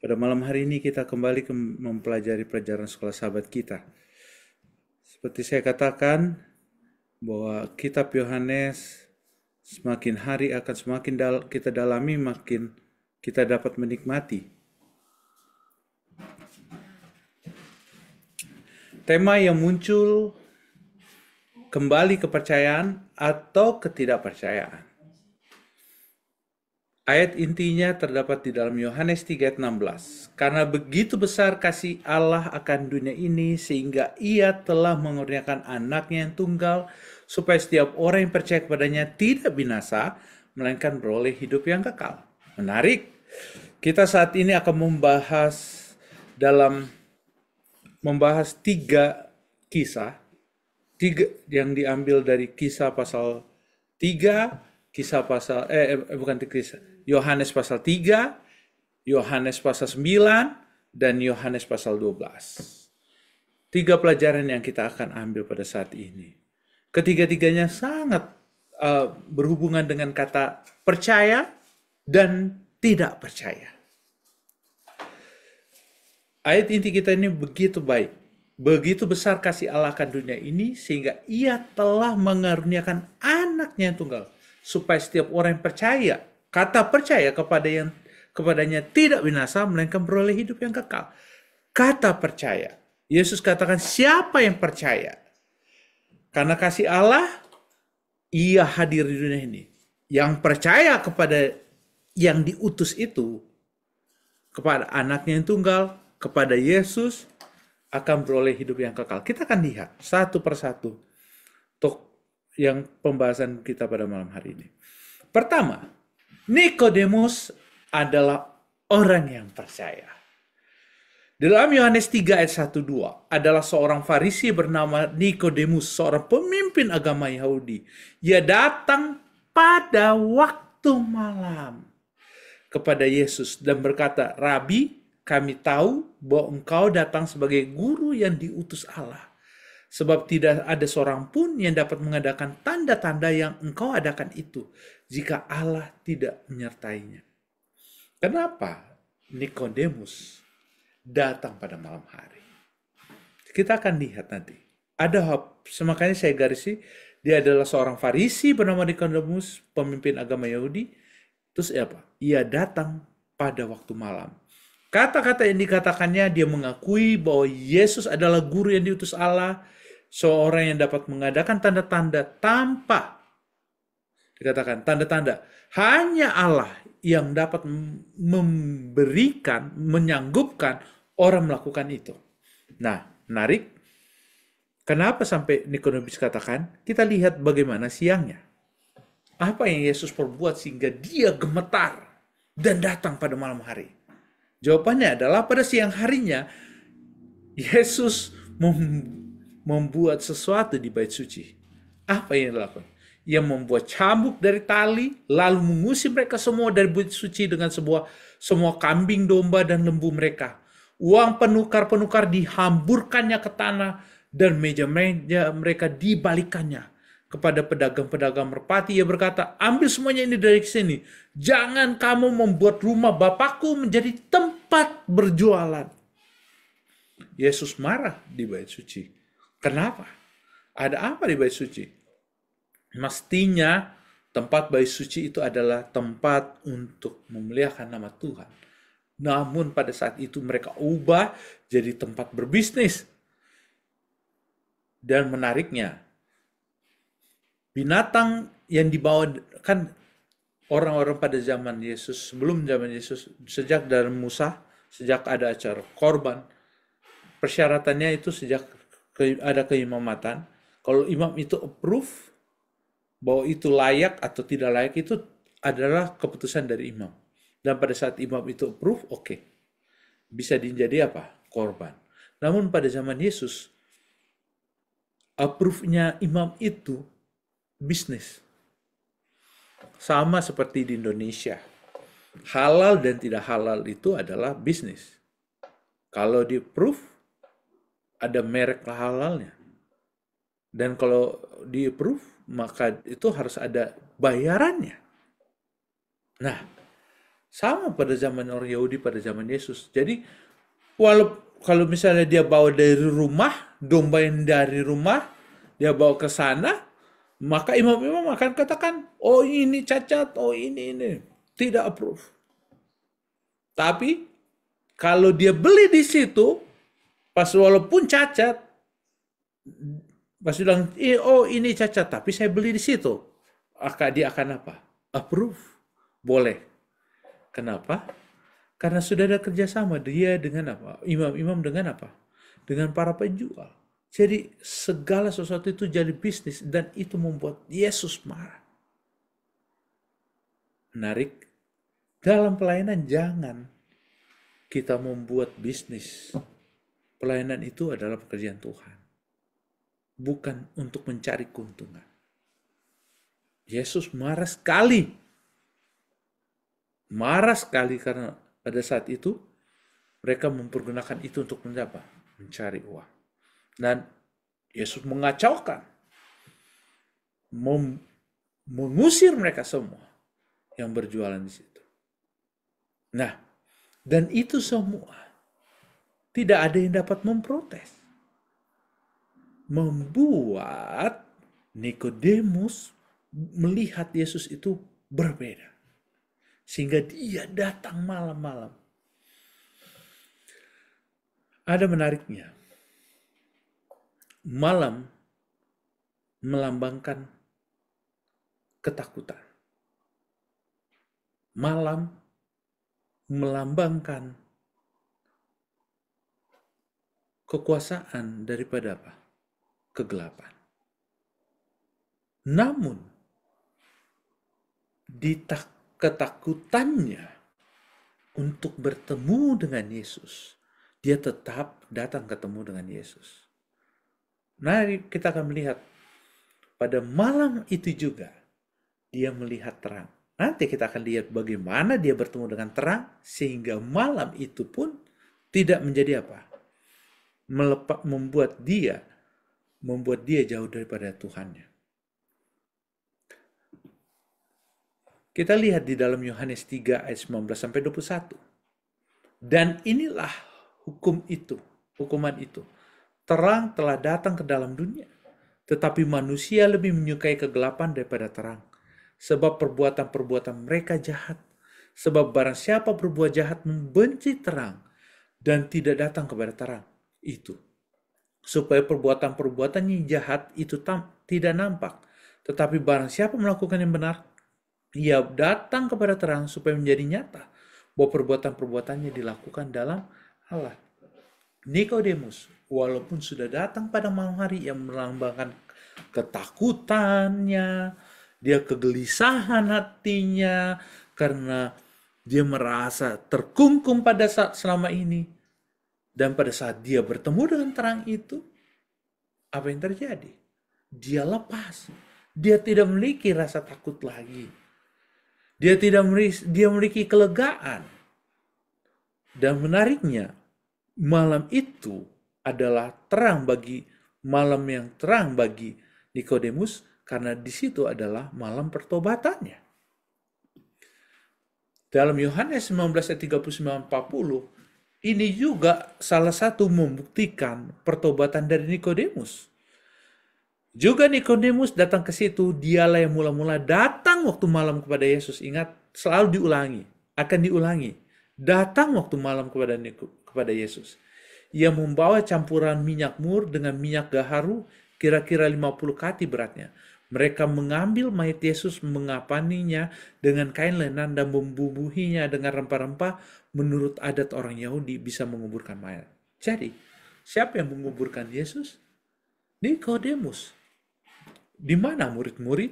Pada malam hari ini kita kembali ke mempelajari pelajaran sekolah sahabat kita. Seperti saya katakan bahwa kitab Yohanes semakin hari akan semakin dal kita dalami makin kita dapat menikmati. Tema yang muncul kembali kepercayaan atau ketidakpercayaan. Ayat intinya terdapat di dalam Yohanes 3 16 Karena begitu besar kasih Allah akan dunia ini sehingga Ia telah mengurniakan anaknya yang tunggal supaya setiap orang yang percaya kepadanya tidak binasa melainkan beroleh hidup yang kekal. Menarik. Kita saat ini akan membahas dalam membahas tiga kisah tiga yang diambil dari kisah pasal 3 kisah pasal eh, eh bukan kisah Yohanes pasal 3, Yohanes pasal 9, dan Yohanes pasal 12. Tiga pelajaran yang kita akan ambil pada saat ini. Ketiga-tiganya sangat uh, berhubungan dengan kata percaya dan tidak percaya. Ayat inti kita ini begitu baik. Begitu besar kasih Allah akan dunia ini sehingga ia telah mengaruniakan anaknya yang tunggal. Supaya setiap orang yang percaya Kata percaya kepada yang kepadanya tidak binasa melainkan beroleh hidup yang kekal. Kata percaya. Yesus katakan siapa yang percaya? Karena kasih Allah ia hadir di dunia ini. Yang percaya kepada yang diutus itu kepada anaknya yang tunggal, kepada Yesus akan beroleh hidup yang kekal. Kita akan lihat satu persatu untuk yang pembahasan kita pada malam hari ini. Pertama, Nikodemus adalah orang yang percaya. Dalam Yohanes 3 ayat 1 2 adalah seorang Farisi bernama Nikodemus, seorang pemimpin agama Yahudi. Ia datang pada waktu malam kepada Yesus dan berkata, "Rabi, kami tahu bahwa engkau datang sebagai guru yang diutus Allah." sebab tidak ada seorang pun yang dapat mengadakan tanda-tanda yang engkau adakan itu jika Allah tidak menyertainya. Kenapa Nikodemus datang pada malam hari? Kita akan lihat nanti. Ada semakanya saya garisi, dia adalah seorang Farisi bernama Nikodemus, pemimpin agama Yahudi. Terus ya apa? Ia datang pada waktu malam. Kata-kata yang dikatakannya dia mengakui bahwa Yesus adalah guru yang diutus Allah, seorang yang dapat mengadakan tanda-tanda tanpa Dikatakan tanda-tanda. Hanya Allah yang dapat memberikan, menyanggupkan orang melakukan itu. Nah, menarik. Kenapa sampai Nikodemus katakan? Kita lihat bagaimana siangnya. Apa yang Yesus perbuat sehingga dia gemetar dan datang pada malam hari? Jawabannya adalah pada siang harinya Yesus membuat sesuatu di bait suci. Apa yang dilakukan? yang membuat cambuk dari tali, lalu mengusir mereka semua dari bukit suci dengan sebuah semua kambing, domba, dan lembu mereka. Uang penukar-penukar dihamburkannya ke tanah, dan meja-meja mereka dibalikannya. Kepada pedagang-pedagang merpati, ia berkata, ambil semuanya ini dari sini. Jangan kamu membuat rumah Bapakku menjadi tempat berjualan. Yesus marah di bait suci. Kenapa? Ada apa di bait suci? Mestinya tempat bayi suci itu adalah tempat untuk memuliakan nama Tuhan. Namun pada saat itu mereka ubah jadi tempat berbisnis. Dan menariknya, binatang yang dibawa kan orang-orang pada zaman Yesus, sebelum zaman Yesus, sejak dari Musa, sejak ada acara korban, persyaratannya itu sejak ada keimamatan. Kalau imam itu approve, bahwa itu layak atau tidak layak itu adalah keputusan dari imam. Dan pada saat imam itu approve, oke. Okay. Bisa dijadi apa? Korban. Namun pada zaman Yesus, approve-nya imam itu bisnis. Sama seperti di Indonesia. Halal dan tidak halal itu adalah bisnis. Kalau di approve, ada merek halalnya. Dan kalau di approve, maka itu harus ada bayarannya. Nah, sama pada zaman orang Yahudi pada zaman Yesus. Jadi walau kalau misalnya dia bawa dari rumah, domba yang dari rumah, dia bawa ke sana, maka imam-imam akan katakan, oh ini cacat, oh ini ini, tidak approve. Tapi kalau dia beli di situ, pas walaupun cacat, Mas bilang, eh, oh ini cacat, tapi saya beli di situ. Akan dia akan apa? Approve. Boleh. Kenapa? Karena sudah ada kerjasama dia dengan apa? Imam-imam dengan apa? Dengan para penjual. Jadi segala sesuatu itu jadi bisnis dan itu membuat Yesus marah. Menarik. Dalam pelayanan jangan kita membuat bisnis. Pelayanan itu adalah pekerjaan Tuhan bukan untuk mencari keuntungan. Yesus marah sekali. Marah sekali karena pada saat itu mereka mempergunakan itu untuk mendapat mencari uang. Dan Yesus mengacaukan, mem, mengusir mereka semua yang berjualan di situ. Nah, dan itu semua tidak ada yang dapat memprotes membuat Nikodemus melihat Yesus itu berbeda. Sehingga dia datang malam-malam. Ada menariknya. Malam melambangkan ketakutan. Malam melambangkan kekuasaan daripada apa? kegelapan. Namun, di ketakutannya untuk bertemu dengan Yesus, dia tetap datang ketemu dengan Yesus. Nah, kita akan melihat pada malam itu juga dia melihat terang. Nanti kita akan lihat bagaimana dia bertemu dengan terang sehingga malam itu pun tidak menjadi apa? Melepak, membuat dia membuat dia jauh daripada Tuhannya. Kita lihat di dalam Yohanes 3 ayat 19 sampai 21. Dan inilah hukum itu, hukuman itu. Terang telah datang ke dalam dunia, tetapi manusia lebih menyukai kegelapan daripada terang, sebab perbuatan-perbuatan mereka jahat. Sebab barang siapa berbuat jahat membenci terang dan tidak datang kepada terang, itu supaya perbuatan-perbuatannya jahat itu tam tidak nampak. Tetapi barang siapa melakukan yang benar, ia datang kepada terang supaya menjadi nyata bahwa perbuatan-perbuatannya dilakukan dalam Allah. Nikodemus, walaupun sudah datang pada malam hari, ia melambangkan ketakutannya, dia kegelisahan hatinya, karena dia merasa terkungkung pada saat selama ini dan pada saat dia bertemu dengan terang itu, apa yang terjadi? Dia lepas. Dia tidak memiliki rasa takut lagi. Dia tidak memiliki, dia memiliki kelegaan. Dan menariknya, malam itu adalah terang bagi malam yang terang bagi Nikodemus karena di situ adalah malam pertobatannya. Dalam Yohanes 19 40 ini juga salah satu membuktikan pertobatan dari Nikodemus. Juga Nikodemus datang ke situ, dialah yang mula-mula datang waktu malam kepada Yesus. Ingat, selalu diulangi, akan diulangi. Datang waktu malam kepada kepada Yesus. Ia membawa campuran minyak mur dengan minyak gaharu kira-kira 50 kati beratnya mereka mengambil mayat Yesus, mengapaninya dengan kain lenan dan membubuhinya dengan rempah-rempah menurut adat orang Yahudi bisa menguburkan mayat. Jadi, siapa yang menguburkan Yesus? Nikodemus. Di mana murid-murid?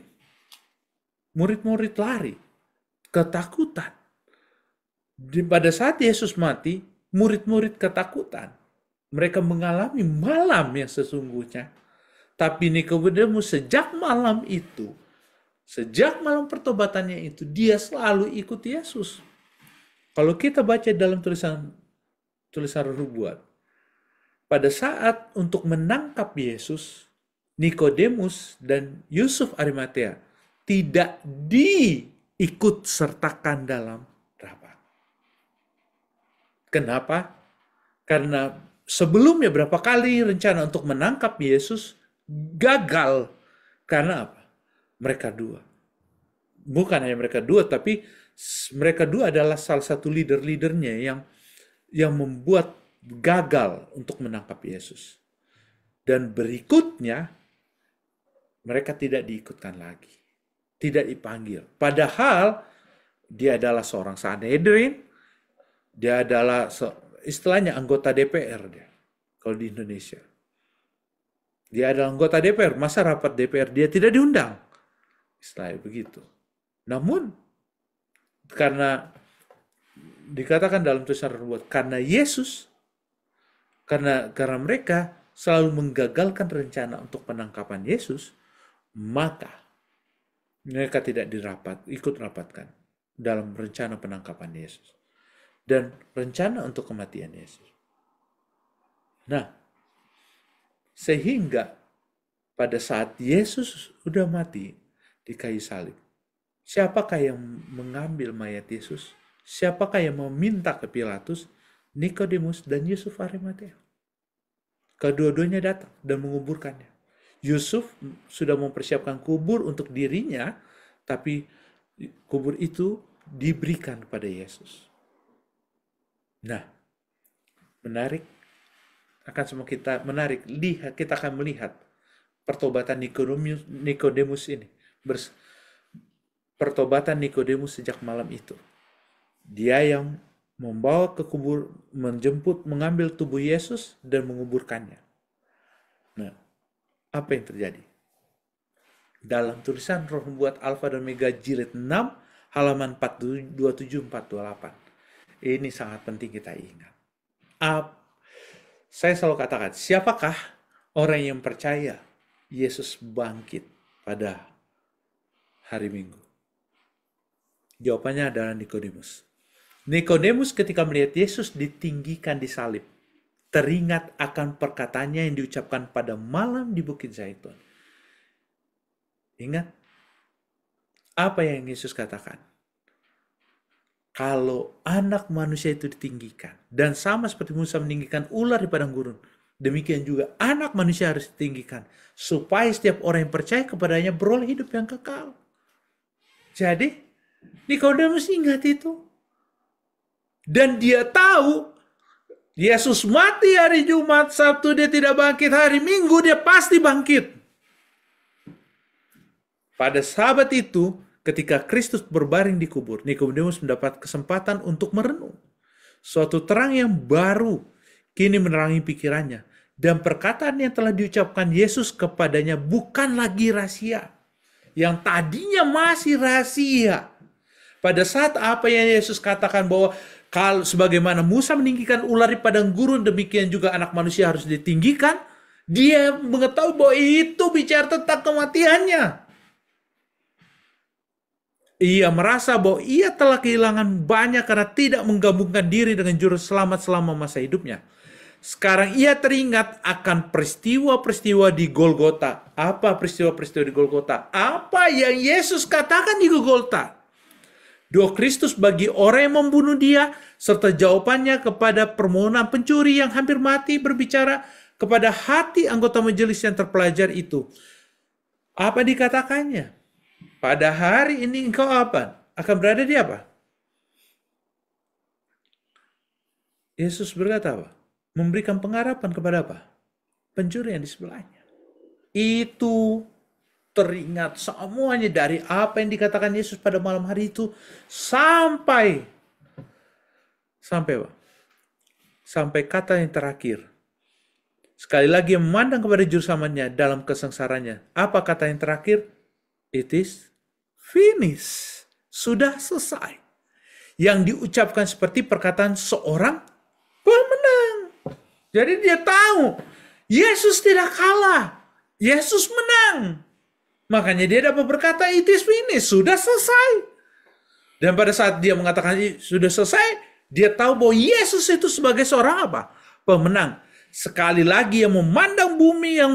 Murid-murid lari, ketakutan. Di, pada saat Yesus mati, murid-murid ketakutan. Mereka mengalami malam yang sesungguhnya tapi Nikodemus sejak malam itu, sejak malam pertobatannya itu, dia selalu ikut Yesus. Kalau kita baca dalam tulisan tulisan Rubuat, pada saat untuk menangkap Yesus, Nikodemus dan Yusuf Arimatea tidak diikut sertakan dalam rapat. Kenapa? Karena sebelumnya berapa kali rencana untuk menangkap Yesus gagal karena apa? Mereka dua. Bukan hanya mereka dua, tapi mereka dua adalah salah satu leader-leadernya yang yang membuat gagal untuk menangkap Yesus. Dan berikutnya mereka tidak diikutkan lagi. Tidak dipanggil. Padahal dia adalah seorang Sanhedrin, dia adalah istilahnya anggota DPR dia kalau di Indonesia. Dia adalah anggota DPR, masa rapat DPR dia tidak diundang? Istilahnya begitu. Namun, karena dikatakan dalam tulisan buat karena Yesus, karena karena mereka selalu menggagalkan rencana untuk penangkapan Yesus, maka mereka tidak dirapat, ikut rapatkan dalam rencana penangkapan Yesus dan rencana untuk kematian Yesus. Nah, sehingga pada saat Yesus sudah mati di kayu salib, siapakah yang mengambil mayat Yesus? Siapakah yang meminta ke Pilatus, Nikodemus dan Yusuf Arimatea? Kedua-duanya datang dan menguburkannya. Yusuf sudah mempersiapkan kubur untuk dirinya, tapi kubur itu diberikan kepada Yesus. Nah, menarik akan semua kita menarik lihat kita akan melihat pertobatan Nikodemus ini Bers, pertobatan Nikodemus sejak malam itu dia yang membawa ke kubur menjemput mengambil tubuh Yesus dan menguburkannya nah apa yang terjadi dalam tulisan roh membuat alfa dan omega jilid 6 halaman 427 428 ini sangat penting kita ingat apa saya selalu katakan, siapakah orang yang percaya Yesus bangkit pada hari Minggu? Jawabannya adalah Nikodemus. Nikodemus ketika melihat Yesus ditinggikan di salib, teringat akan perkataannya yang diucapkan pada malam di Bukit Zaitun. Ingat apa yang Yesus katakan? kalau anak manusia itu ditinggikan dan sama seperti Musa meninggikan ular di padang gurun, demikian juga anak manusia harus ditinggikan supaya setiap orang yang percaya kepadanya beroleh hidup yang kekal. Jadi Nikodemus ingat itu. Dan dia tahu Yesus mati hari Jumat, Sabtu dia tidak bangkit, hari Minggu dia pasti bangkit. Pada sahabat itu, ketika Kristus berbaring di kubur, Nikodemus mendapat kesempatan untuk merenung. Suatu terang yang baru kini menerangi pikirannya. Dan perkataan yang telah diucapkan Yesus kepadanya bukan lagi rahasia. Yang tadinya masih rahasia. Pada saat apa yang Yesus katakan bahwa kalau sebagaimana Musa meninggikan ular di padang gurun, demikian juga anak manusia harus ditinggikan. Dia mengetahui bahwa itu bicara tentang kematiannya. Ia merasa bahwa ia telah kehilangan banyak karena tidak menggabungkan diri dengan juru selamat selama masa hidupnya. Sekarang ia teringat akan peristiwa-peristiwa di Golgota. Apa peristiwa-peristiwa di Golgota? Apa yang Yesus katakan di Golgota? Doa Kristus bagi orang yang membunuh dia, serta jawabannya kepada permohonan pencuri yang hampir mati berbicara kepada hati anggota majelis yang terpelajar itu. Apa dikatakannya? Pada hari ini engkau apa? Akan berada di apa? Yesus berkata apa? Memberikan pengharapan kepada apa? Pencuri yang di sebelahnya. Itu teringat semuanya dari apa yang dikatakan Yesus pada malam hari itu sampai sampai apa? Sampai kata yang terakhir. Sekali lagi memandang kepada jurusamannya dalam kesengsarannya. Apa kata yang terakhir? It is finish, sudah selesai. Yang diucapkan seperti perkataan seorang pemenang. Jadi dia tahu Yesus tidak kalah, Yesus menang. Makanya dia dapat berkata it is finished, sudah selesai. Dan pada saat dia mengatakan sudah selesai, dia tahu bahwa Yesus itu sebagai seorang apa? Pemenang. Sekali lagi yang memandang bumi yang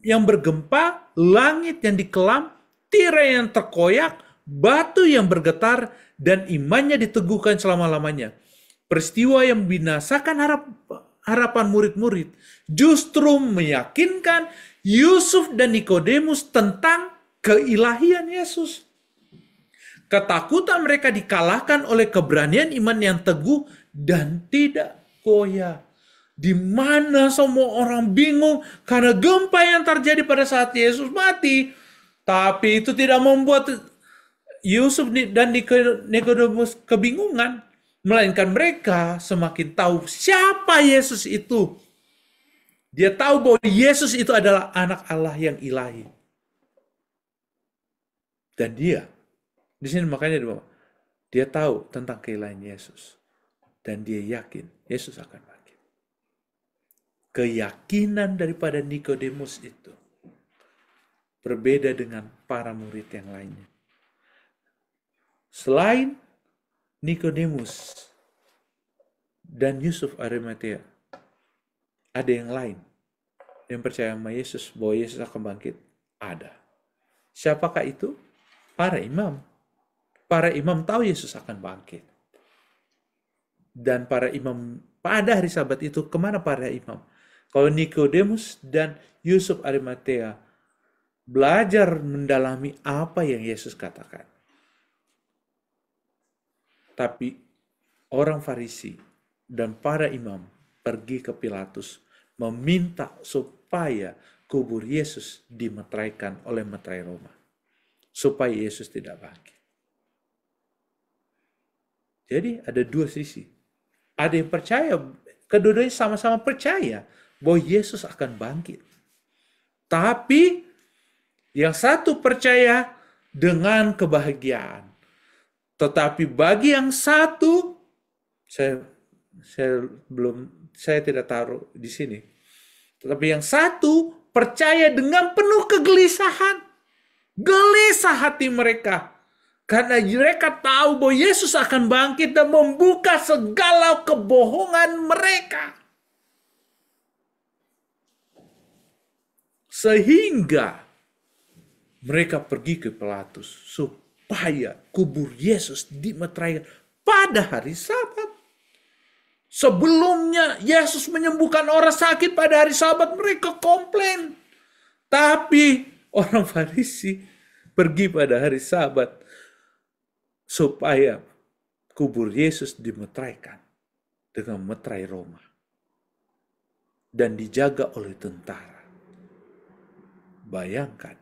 yang bergempa, langit yang dikelam, tirai yang terkoyak, batu yang bergetar, dan imannya diteguhkan selama-lamanya. Peristiwa yang membinasakan harap, harapan murid-murid justru meyakinkan Yusuf dan Nikodemus tentang keilahian Yesus. Ketakutan mereka dikalahkan oleh keberanian iman yang teguh dan tidak goyah. Di mana semua orang bingung karena gempa yang terjadi pada saat Yesus mati tapi itu tidak membuat Yusuf dan Nikodemus kebingungan, melainkan mereka semakin tahu siapa Yesus itu. Dia tahu bahwa Yesus itu adalah anak Allah yang ilahi. Dan dia, di sini makanya dia, dia tahu tentang keilahian Yesus. Dan dia yakin Yesus akan bangkit. Keyakinan daripada Nikodemus itu berbeda dengan para murid yang lainnya. Selain Nikodemus dan Yusuf Arimatea, ada yang lain yang percaya sama Yesus bahwa Yesus akan bangkit. Ada. Siapakah itu? Para imam. Para imam tahu Yesus akan bangkit. Dan para imam pada hari sabat itu kemana para imam? Kalau Nikodemus dan Yusuf Arimatea belajar mendalami apa yang Yesus katakan. Tapi orang Farisi dan para imam pergi ke Pilatus meminta supaya kubur Yesus dimetraikan oleh meterai Roma. Supaya Yesus tidak bangkit. Jadi ada dua sisi. Ada yang percaya, kedua-duanya sama-sama percaya bahwa Yesus akan bangkit. Tapi yang satu percaya dengan kebahagiaan. Tetapi bagi yang satu, saya, saya belum, saya tidak taruh di sini. Tetapi yang satu percaya dengan penuh kegelisahan. Gelisah hati mereka. Karena mereka tahu bahwa Yesus akan bangkit dan membuka segala kebohongan mereka. Sehingga mereka pergi ke Pilatus supaya kubur Yesus dimeteraikan pada hari Sabat. Sebelumnya Yesus menyembuhkan orang sakit pada hari Sabat, mereka komplain. Tapi orang Farisi pergi pada hari Sabat supaya kubur Yesus dimeteraikan dengan meterai Roma dan dijaga oleh tentara. Bayangkan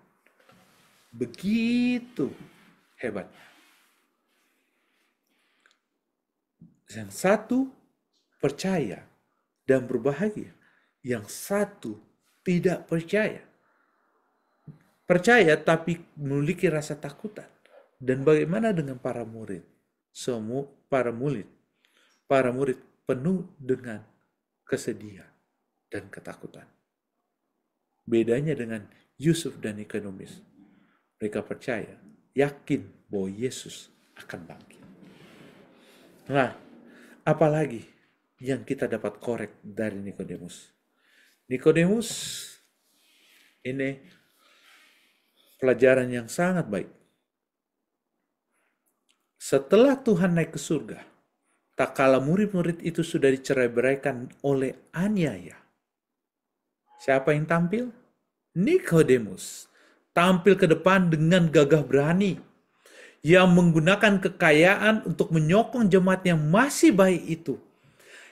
Begitu hebatnya. Yang satu percaya dan berbahagia. Yang satu tidak percaya. Percaya tapi memiliki rasa takutan. Dan bagaimana dengan para murid? Semua para murid. Para murid penuh dengan kesedihan dan ketakutan. Bedanya dengan Yusuf dan ekonomis mereka percaya, yakin bahwa Yesus akan bangkit. Nah, apalagi yang kita dapat korek dari Nikodemus. Nikodemus ini pelajaran yang sangat baik. Setelah Tuhan naik ke surga, tak kala murid-murid itu sudah dicerai-beraikan oleh aniaya. Siapa yang tampil? Nikodemus tampil ke depan dengan gagah berani, yang menggunakan kekayaan untuk menyokong jemaat yang masih baik itu,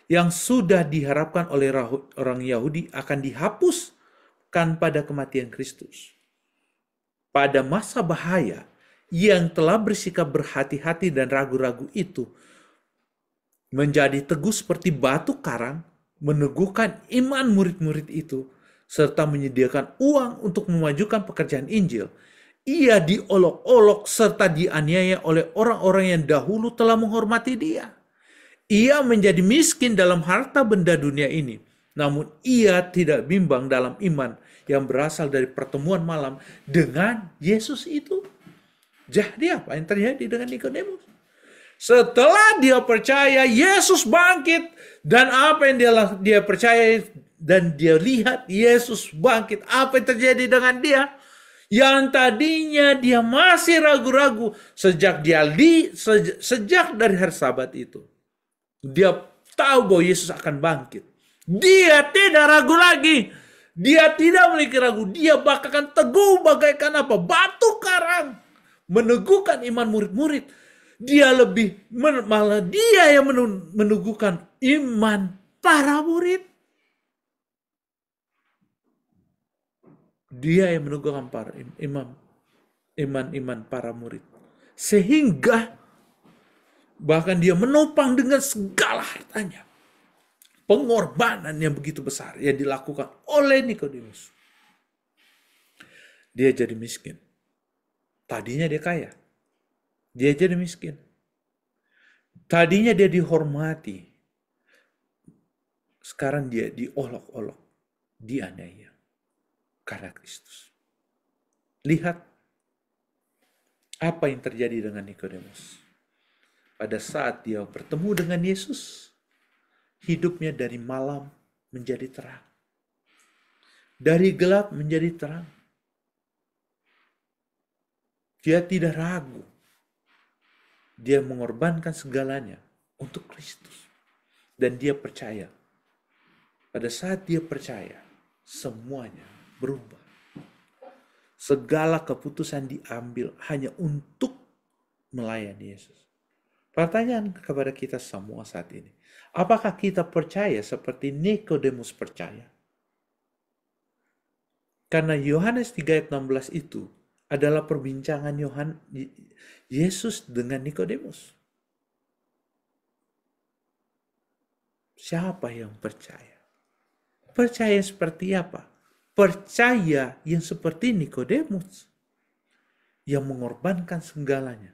yang sudah diharapkan oleh orang Yahudi akan dihapuskan pada kematian Kristus. Pada masa bahaya, yang telah bersikap berhati-hati dan ragu-ragu itu menjadi teguh seperti batu karang, meneguhkan iman murid-murid itu serta menyediakan uang untuk memajukan pekerjaan Injil, ia diolok-olok serta dianiaya oleh orang-orang yang dahulu telah menghormati dia. Ia menjadi miskin dalam harta benda dunia ini, namun ia tidak bimbang dalam iman yang berasal dari pertemuan malam dengan Yesus itu. Jadi apa yang terjadi dengan Nikodemus? Setelah dia percaya Yesus bangkit dan apa yang dia dia percaya dan dia lihat Yesus bangkit. Apa yang terjadi dengan dia? Yang tadinya dia masih ragu-ragu sejak dia li, sejak, sejak dari hari Sabat itu. Dia tahu bahwa Yesus akan bangkit. Dia tidak ragu lagi. Dia tidak memiliki ragu. Dia bahkan teguh bagaikan apa? Batu karang. Meneguhkan iman murid-murid. Dia lebih, malah dia yang meneguhkan iman para murid. Dia yang meneguhkan para imam, iman-iman para murid. Sehingga bahkan dia menopang dengan segala hartanya. Pengorbanan yang begitu besar yang dilakukan oleh Nikodemus. Dia jadi miskin. Tadinya dia kaya. Dia jadi miskin. Tadinya dia dihormati. Sekarang dia diolok-olok, dianiaya karena Kristus. Lihat apa yang terjadi dengan Nikodemus. Pada saat dia bertemu dengan Yesus, hidupnya dari malam menjadi terang. Dari gelap menjadi terang. Dia tidak ragu. Dia mengorbankan segalanya untuk Kristus. Dan dia percaya. Pada saat dia percaya, semuanya berubah. Segala keputusan diambil hanya untuk melayani Yesus. Pertanyaan kepada kita semua saat ini. Apakah kita percaya seperti Nikodemus percaya? Karena Yohanes 3 ayat 16 itu adalah perbincangan Yohan Yesus dengan Nikodemus. Siapa yang percaya? Percaya seperti apa? percaya yang seperti Nikodemus yang mengorbankan segalanya.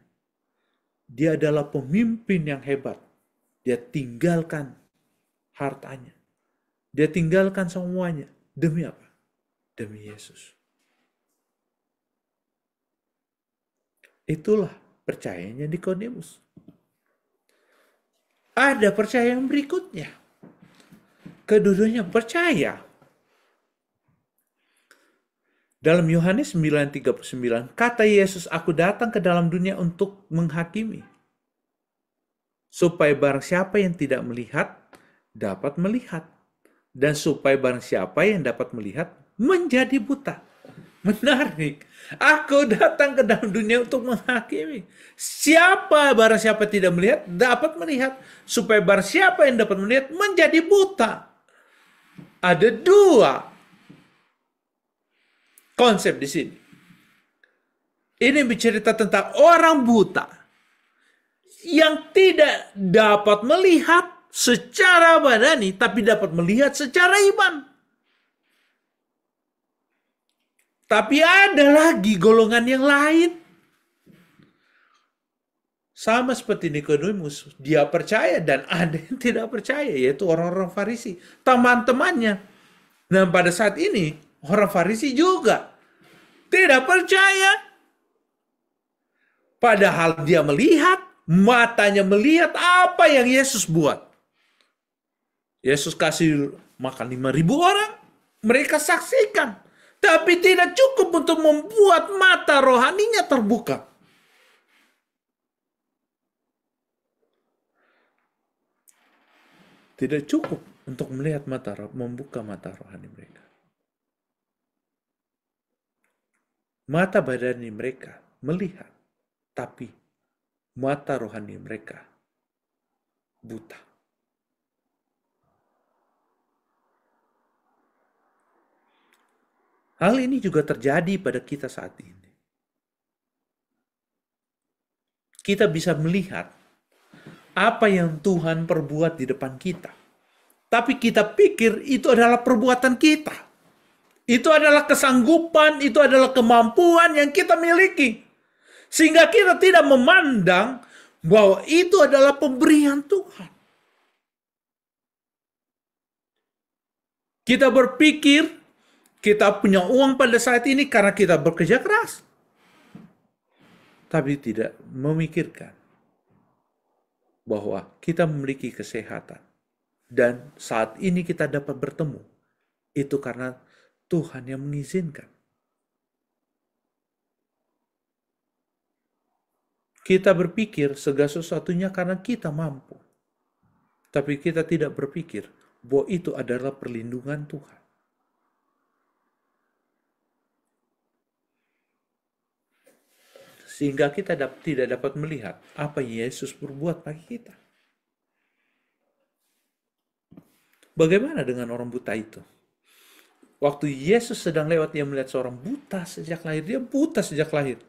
Dia adalah pemimpin yang hebat. Dia tinggalkan hartanya. Dia tinggalkan semuanya. Demi apa? Demi Yesus. Itulah percayanya Nikodemus. Ada percaya yang berikutnya. Kedudukannya percaya dalam Yohanes 9:39 kata Yesus, "Aku datang ke dalam dunia untuk menghakimi." Supaya barang siapa yang tidak melihat dapat melihat dan supaya barang siapa yang dapat melihat menjadi buta. Menarik. Aku datang ke dalam dunia untuk menghakimi. Siapa barang siapa tidak melihat dapat melihat supaya barang siapa yang dapat melihat menjadi buta. Ada dua konsep di sini. Ini bercerita tentang orang buta yang tidak dapat melihat secara badani, tapi dapat melihat secara iman. Tapi ada lagi golongan yang lain. Sama seperti Nikodemus, dia percaya dan ada yang tidak percaya, yaitu orang-orang Farisi, teman-temannya. Dan pada saat ini, Orang Farisi juga tidak percaya. Padahal dia melihat, matanya melihat apa yang Yesus buat. Yesus kasih makan 5000 orang, mereka saksikan. Tapi tidak cukup untuk membuat mata rohaninya terbuka. Tidak cukup untuk melihat mata membuka mata rohani mereka. Mata badani mereka melihat, tapi mata rohani mereka buta. Hal ini juga terjadi pada kita saat ini. Kita bisa melihat apa yang Tuhan perbuat di depan kita, tapi kita pikir itu adalah perbuatan kita. Itu adalah kesanggupan, itu adalah kemampuan yang kita miliki. Sehingga kita tidak memandang bahwa itu adalah pemberian Tuhan. Kita berpikir kita punya uang pada saat ini karena kita bekerja keras. Tapi tidak memikirkan bahwa kita memiliki kesehatan. Dan saat ini kita dapat bertemu. Itu karena Tuhan yang mengizinkan. Kita berpikir segala sesuatunya karena kita mampu. Tapi kita tidak berpikir bahwa itu adalah perlindungan Tuhan. Sehingga kita tidak dapat melihat apa yang Yesus berbuat bagi kita. Bagaimana dengan orang buta itu? Waktu Yesus sedang lewat, dia melihat seorang buta sejak lahir. Dia buta sejak lahir.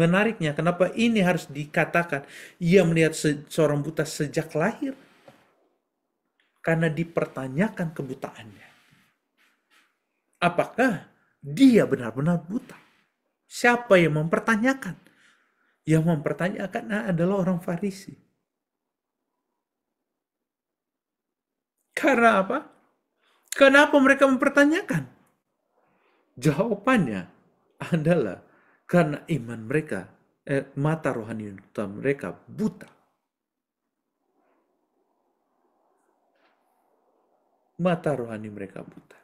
Menariknya, kenapa ini harus dikatakan? Ia melihat se seorang buta sejak lahir. Karena dipertanyakan kebutaannya. Apakah dia benar-benar buta? Siapa yang mempertanyakan? Yang mempertanyakan adalah orang Farisi. Karena apa? Kenapa mereka mempertanyakan? Jawabannya adalah karena iman mereka, eh, mata rohani mereka buta. Mata rohani mereka buta.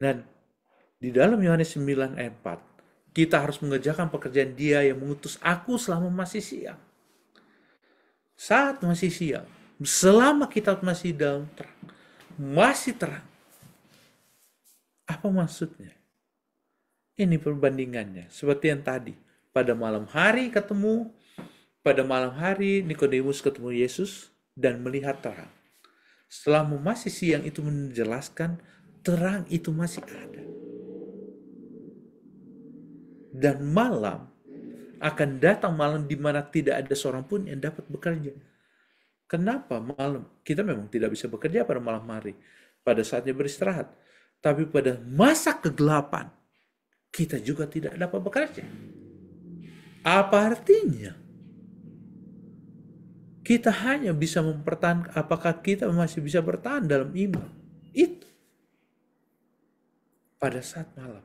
Dan di dalam Yohanes 9 ayat 4, kita harus mengerjakan pekerjaan dia yang mengutus aku selama masih siang. Saat masih siang, selama kita masih dalam terang, masih terang. Apa maksudnya? Ini perbandingannya. Seperti yang tadi, pada malam hari ketemu, pada malam hari Nikodemus ketemu Yesus dan melihat terang. Setelah masih siang itu menjelaskan terang itu masih ada. Dan malam akan datang malam di mana tidak ada seorang pun yang dapat bekerja Kenapa malam kita memang tidak bisa bekerja pada malam hari, pada saatnya beristirahat. Tapi pada masa kegelapan kita juga tidak dapat bekerja. Apa artinya? Kita hanya bisa mempertahankan apakah kita masih bisa bertahan dalam iman. Itu pada saat malam.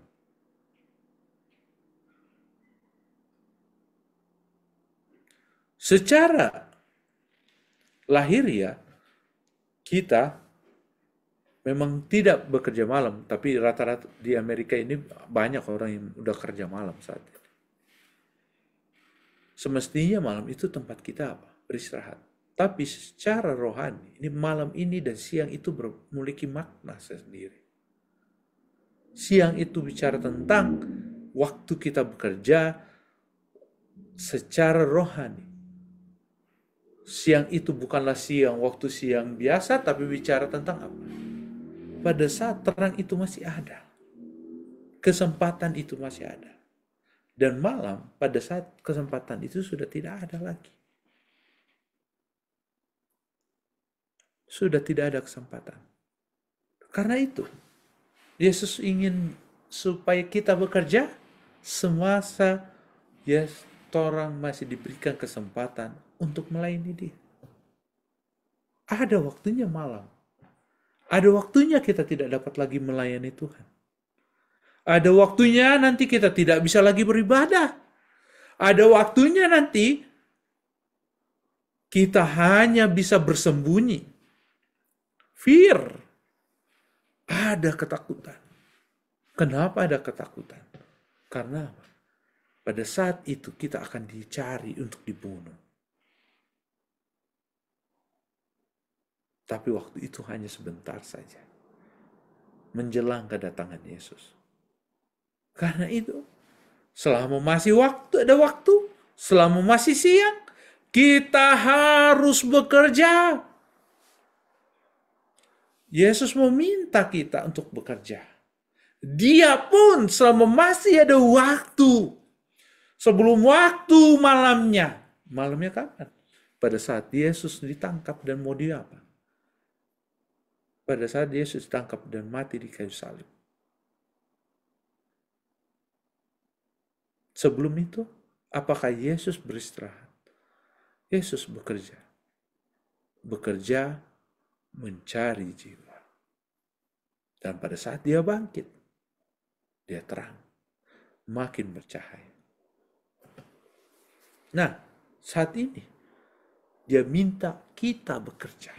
Secara ya kita memang tidak bekerja malam, tapi rata-rata di Amerika ini banyak orang yang udah kerja malam saat ini. Semestinya malam itu tempat kita apa? Beristirahat. Tapi secara rohani, ini malam ini dan siang itu memiliki makna sendiri. Siang itu bicara tentang waktu kita bekerja secara rohani siang itu bukanlah siang waktu siang biasa tapi bicara tentang apa? Pada saat terang itu masih ada. Kesempatan itu masih ada. Dan malam pada saat kesempatan itu sudah tidak ada lagi. Sudah tidak ada kesempatan. Karena itu, Yesus ingin supaya kita bekerja semasa Yes, orang masih diberikan kesempatan untuk melayani dia. Ada waktunya malam. Ada waktunya kita tidak dapat lagi melayani Tuhan. Ada waktunya nanti kita tidak bisa lagi beribadah. Ada waktunya nanti kita hanya bisa bersembunyi. Fear. Ada ketakutan. Kenapa ada ketakutan? Karena pada saat itu kita akan dicari untuk dibunuh. Tapi waktu itu hanya sebentar saja. Menjelang kedatangan Yesus. Karena itu, selama masih waktu, ada waktu, selama masih siang, kita harus bekerja. Yesus meminta kita untuk bekerja. Dia pun selama masih ada waktu, sebelum waktu malamnya. Malamnya kapan? Pada saat Yesus ditangkap dan mau diapa? pada saat Yesus ditangkap dan mati di kayu salib. Sebelum itu, apakah Yesus beristirahat? Yesus bekerja. Bekerja mencari jiwa. Dan pada saat dia bangkit, dia terang. Makin bercahaya. Nah, saat ini, dia minta kita bekerja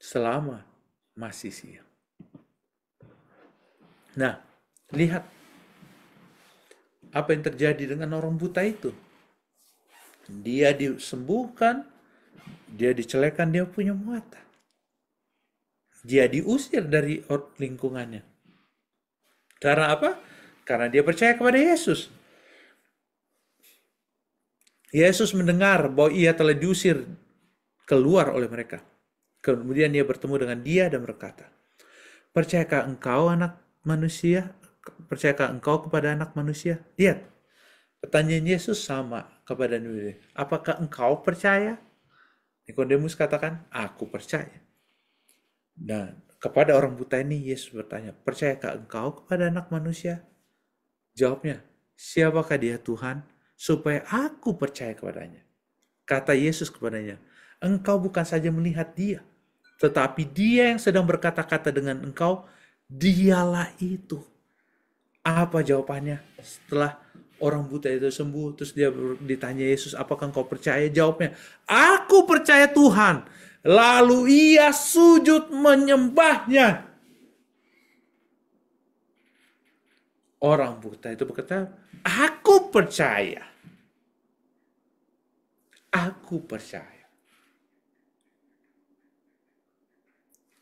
selama masih siang. Nah, lihat apa yang terjadi dengan orang buta itu. Dia disembuhkan, dia dicelekan, dia punya muatan. Dia diusir dari lingkungannya. Karena apa? Karena dia percaya kepada Yesus. Yesus mendengar bahwa ia telah diusir keluar oleh mereka. Kemudian dia bertemu dengan dia dan berkata, Percayakah engkau anak manusia? Percayakah engkau kepada anak manusia? Lihat, pertanyaan Yesus sama kepada Nikodemus. Apakah engkau percaya? Nikodemus katakan, aku percaya. Dan kepada orang buta ini Yesus bertanya, percayakah engkau kepada anak manusia? Jawabnya, siapakah dia Tuhan? Supaya aku percaya kepadanya. Kata Yesus kepadanya, engkau bukan saja melihat dia, tetapi dia yang sedang berkata-kata dengan engkau, dialah itu. Apa jawabannya? Setelah orang buta itu sembuh, terus dia ditanya Yesus, apakah engkau percaya? Jawabnya, aku percaya Tuhan. Lalu ia sujud menyembahnya. Orang buta itu berkata, aku percaya. Aku percaya.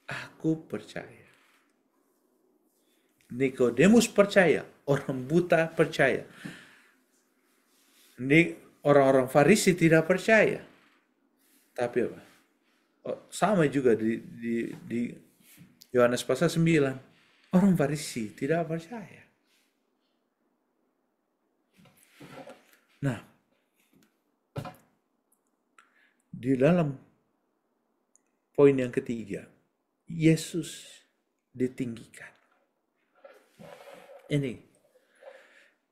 Aku percaya. Nikodemus percaya, orang buta percaya. Ini orang-orang Farisi tidak percaya. Tapi apa? Oh, sama juga di, di, di Yohanes pasal 9. Orang Farisi tidak percaya. Nah, di dalam poin yang ketiga, Yesus ditinggikan. Ini.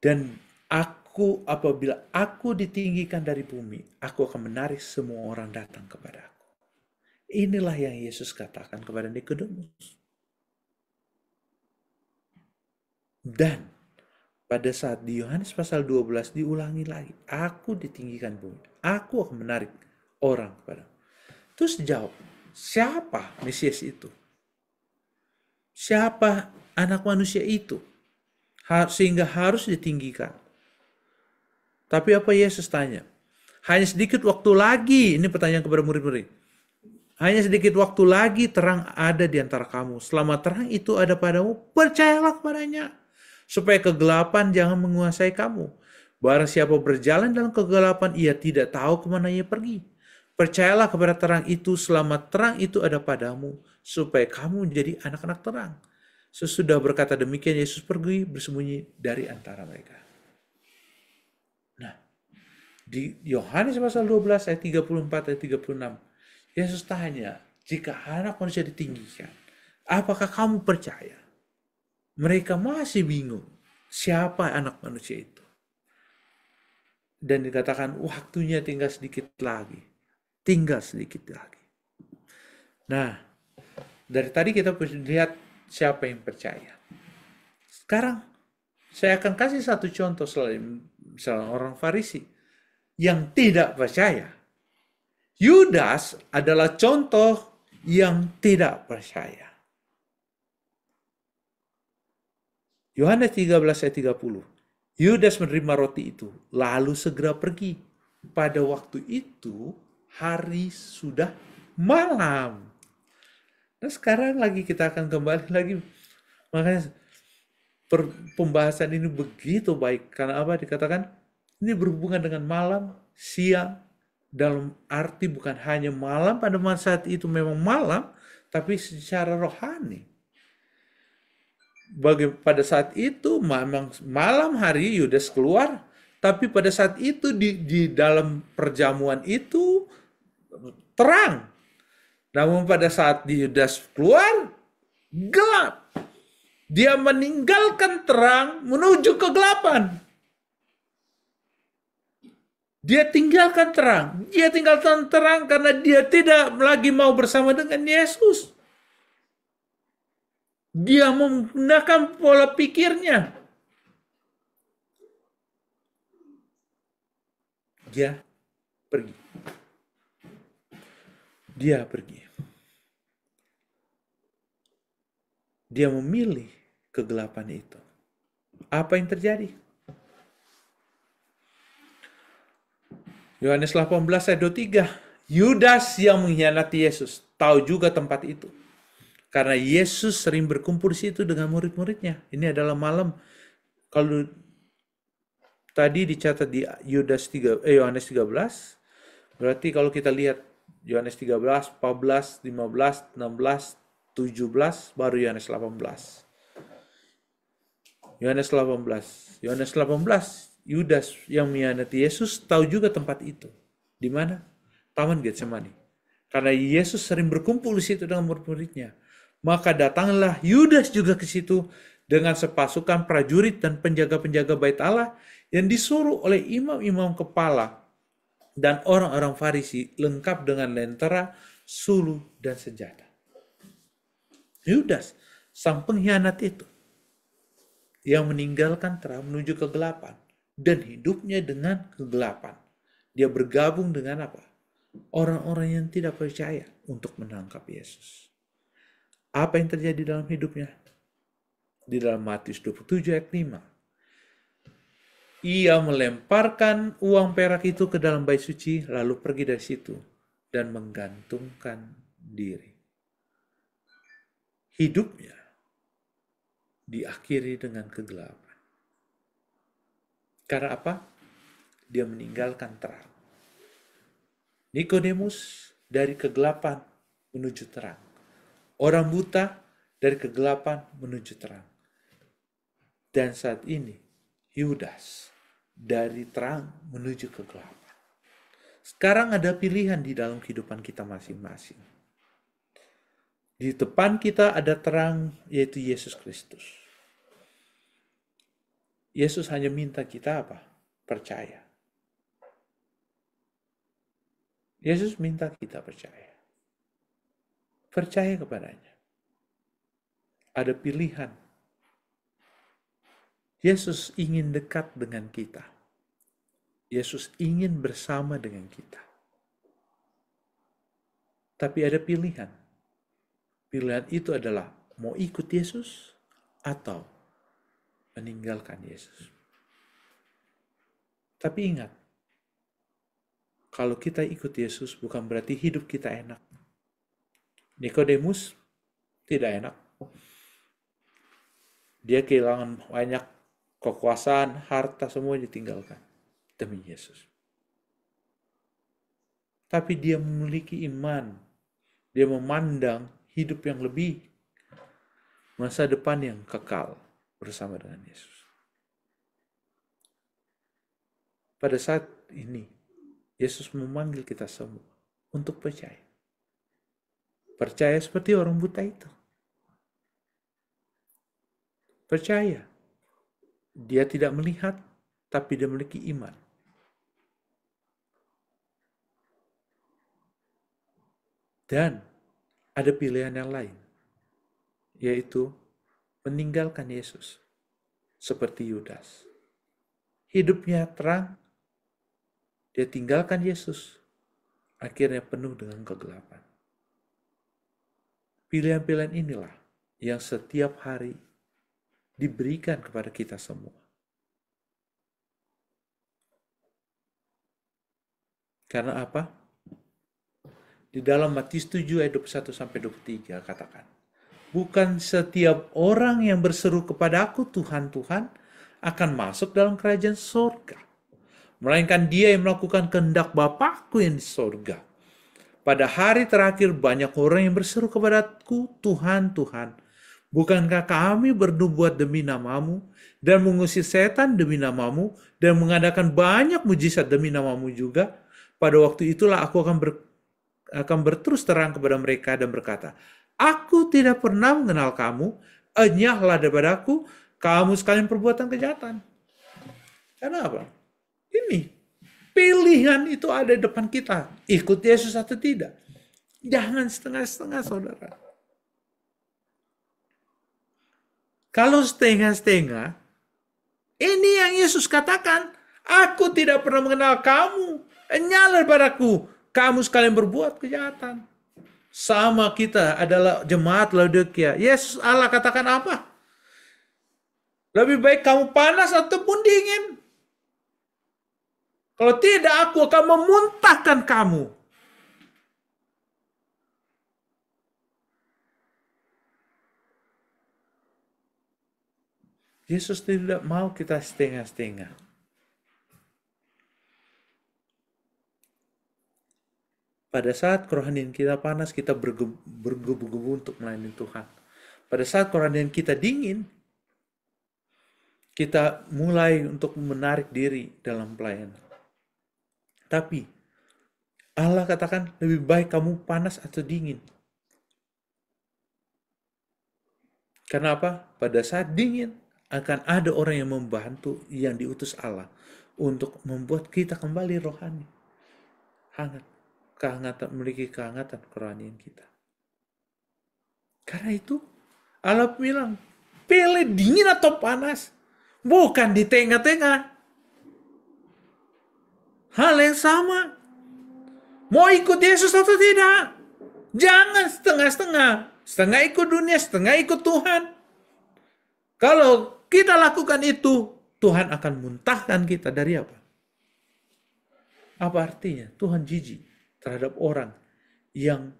Dan aku apabila aku ditinggikan dari bumi, aku akan menarik semua orang datang kepada aku. Inilah yang Yesus katakan kepada Nikodemus. Dan pada saat di Yohanes pasal 12 diulangi lagi, aku ditinggikan bumi, aku akan menarik orang kepada. Terus jawab, siapa Mesias itu? Siapa anak manusia itu? Sehingga harus ditinggikan. Tapi apa Yesus tanya? Hanya sedikit waktu lagi, ini pertanyaan kepada murid-murid. Hanya sedikit waktu lagi terang ada di antara kamu. Selama terang itu ada padamu, percayalah kepadanya. Supaya kegelapan jangan menguasai kamu. Barang siapa berjalan dalam kegelapan, ia tidak tahu kemana ia pergi. Percayalah kepada terang itu selama terang itu ada padamu, supaya kamu menjadi anak-anak terang. Sesudah berkata demikian, Yesus pergi bersembunyi dari antara mereka. Nah, di Yohanes pasal 12 ayat 34 ayat 36, Yesus tanya, jika anak manusia ditinggikan, apakah kamu percaya? Mereka masih bingung, siapa anak manusia itu? Dan dikatakan, waktunya tinggal sedikit lagi tinggal sedikit lagi. Nah, dari tadi kita lihat siapa yang percaya. Sekarang saya akan kasih satu contoh selain misalnya orang Farisi yang tidak percaya. Yudas adalah contoh yang tidak percaya. Yohanes 13 ayat 30. Yudas menerima roti itu, lalu segera pergi. Pada waktu itu, hari sudah malam. Nah sekarang lagi kita akan kembali lagi. Makanya per, pembahasan ini begitu baik. Karena apa dikatakan? Ini berhubungan dengan malam, siang, dalam arti bukan hanya malam pada masa saat itu memang malam, tapi secara rohani. Bagi pada saat itu memang malam hari Yudas keluar, tapi pada saat itu di, di dalam perjamuan itu terang. Namun pada saat Yudas keluar, gelap. Dia meninggalkan terang menuju kegelapan. Dia tinggalkan terang. Dia tinggalkan terang karena dia tidak lagi mau bersama dengan Yesus. Dia menggunakan pola pikirnya. Dia pergi dia pergi. Dia memilih kegelapan itu. Apa yang terjadi? Yohanes 18 ayat 23. Yudas yang mengkhianati Yesus tahu juga tempat itu. Karena Yesus sering berkumpul di situ dengan murid-muridnya. Ini adalah malam. Kalau tadi dicatat di Yudas 3 eh, Yohanes 13, berarti kalau kita lihat Yohanes 13, 14, 15, 16, 17, baru Yohanes 18. Yohanes 18. Yohanes 18, Yudas yang mengkhianati Yesus tahu juga tempat itu. Di mana? Taman Getsemani. Karena Yesus sering berkumpul di situ dengan murid-muridnya. Maka datanglah Yudas juga ke situ dengan sepasukan prajurit dan penjaga-penjaga bait Allah yang disuruh oleh imam-imam kepala dan orang-orang Farisi lengkap dengan lentera, sulu, dan senjata. Yudas, sang pengkhianat itu, yang meninggalkan terang menuju kegelapan, dan hidupnya dengan kegelapan. Dia bergabung dengan apa? Orang-orang yang tidak percaya untuk menangkap Yesus. Apa yang terjadi dalam hidupnya? Di dalam Matius 27 ayat 5, ia melemparkan uang perak itu ke dalam bait suci, lalu pergi dari situ dan menggantungkan diri. Hidupnya diakhiri dengan kegelapan. Karena apa? Dia meninggalkan terang. Nikodemus dari kegelapan menuju terang. Orang buta dari kegelapan menuju terang. Dan saat ini Yudas dari terang menuju kegelapan. Sekarang ada pilihan di dalam kehidupan kita masing-masing. Di depan kita ada terang, yaitu Yesus Kristus. Yesus hanya minta kita apa? Percaya. Yesus minta kita percaya. Percaya kepadanya. Ada pilihan Yesus ingin dekat dengan kita. Yesus ingin bersama dengan kita. Tapi ada pilihan. Pilihan itu adalah mau ikut Yesus atau meninggalkan Yesus. Tapi ingat, kalau kita ikut Yesus bukan berarti hidup kita enak. Nikodemus tidak enak. Dia kehilangan banyak kekuasaan, harta semua ditinggalkan demi Yesus. Tapi dia memiliki iman. Dia memandang hidup yang lebih. Masa depan yang kekal bersama dengan Yesus. Pada saat ini, Yesus memanggil kita semua untuk percaya. Percaya seperti orang buta itu. Percaya dia tidak melihat, tapi dia memiliki iman. Dan ada pilihan yang lain, yaitu meninggalkan Yesus seperti Yudas. Hidupnya terang, dia tinggalkan Yesus, akhirnya penuh dengan kegelapan. Pilihan-pilihan inilah yang setiap hari diberikan kepada kita semua. Karena apa? Di dalam Matius 7 ayat 21 sampai 23 katakan, bukan setiap orang yang berseru kepada aku Tuhan Tuhan akan masuk dalam kerajaan surga melainkan dia yang melakukan kehendak Bapakku yang di surga Pada hari terakhir banyak orang yang berseru kepadaku Tuhan Tuhan, Bukankah kami bernubuat demi namamu dan mengusir setan demi namamu dan mengadakan banyak mujizat demi namamu juga? Pada waktu itulah aku akan ber, akan berterus terang kepada mereka dan berkata, Aku tidak pernah mengenal kamu, enyahlah daripada Aku. kamu sekalian perbuatan kejahatan. Karena apa? Ini, pilihan itu ada di depan kita. Ikut Yesus atau tidak. Jangan setengah-setengah saudara. Kalau setengah-setengah, ini yang Yesus katakan, aku tidak pernah mengenal kamu, nyala padaku, kamu sekalian berbuat kejahatan. Sama kita adalah jemaat Laodikia. Yesus Allah katakan apa? Lebih baik kamu panas ataupun dingin. Kalau tidak, aku akan memuntahkan kamu. Yesus tidak mau kita setengah-setengah. Pada saat kerohanian kita panas, kita bergebu-gebu untuk melayani Tuhan. Pada saat kerohanian kita dingin, kita mulai untuk menarik diri dalam pelayanan. Tapi Allah katakan lebih baik kamu panas atau dingin. Kenapa? Pada saat dingin, akan ada orang yang membantu yang diutus Allah untuk membuat kita kembali rohani. Hangat. Kehangatan, memiliki kehangatan kerohanian kita. Karena itu, Allah bilang, pilih dingin atau panas. Bukan di tengah-tengah. Hal yang sama. Mau ikut Yesus atau tidak? Jangan setengah-setengah. Setengah ikut dunia, setengah ikut Tuhan. Kalau kita lakukan itu, Tuhan akan muntahkan kita dari apa? Apa artinya? Tuhan jijik terhadap orang yang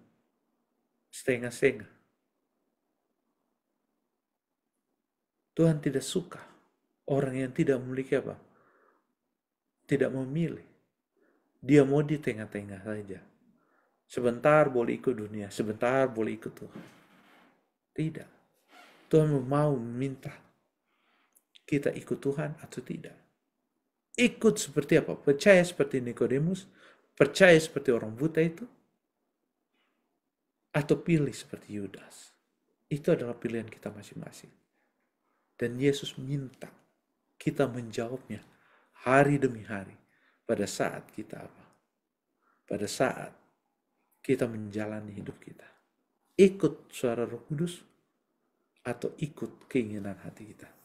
setengah-setengah. Tuhan tidak suka orang yang tidak memiliki apa? Tidak memilih. Dia mau di tengah-tengah saja. Sebentar boleh ikut dunia, sebentar boleh ikut Tuhan. Tidak. Tuhan mau minta kita ikut Tuhan atau tidak. Ikut seperti apa? Percaya seperti Nikodemus, percaya seperti orang buta itu, atau pilih seperti Yudas. Itu adalah pilihan kita masing-masing. Dan Yesus minta kita menjawabnya hari demi hari pada saat kita apa? Pada saat kita menjalani hidup kita. Ikut suara Roh Kudus atau ikut keinginan hati kita.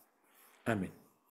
Amen.